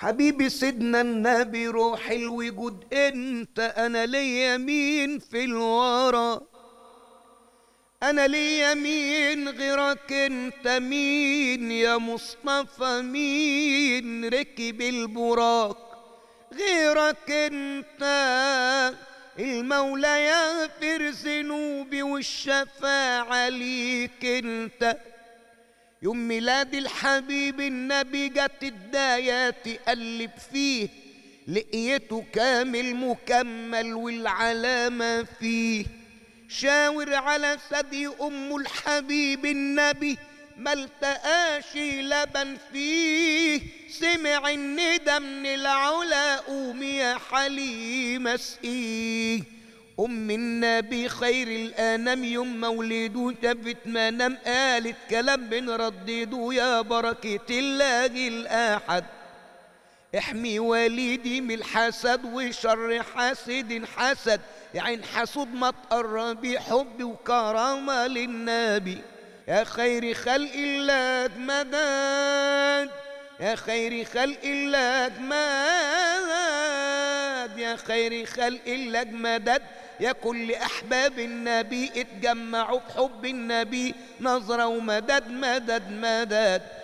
حبيبي سيدنا النبي روح الوجود انت انا ليا مين في الورى انا ليا مين غيرك انت مين يا مصطفى مين ركب البراق غيرك انت المولى يغفر ذنوبي والشفاعة ليك انت يوم ميلاد الحبيب النبي جت الداية تقلب فيه لقيته كامل مكمل والعلامة فيه شاور على ثدي أمه الحبيب النبي ما التقاش لبن فيه سمع الندى من العلا قوم يا حليمة اسقيه أم النبي خير الأنام يوم مولده تبت منام قالت كلام بنردده يا بركة الله الأحد احمي والدي من الحسد وشر حاسد حسد يعني حسود ما تقربي حب وكرامة للنبي يا خير خلق الله أجمدان يا خير خلق الله أجمدان يا خير خلق إلا أجمدت يا كل أحباب النبي اتجمعوا بحب النبي نظرة ومدد مدد مدد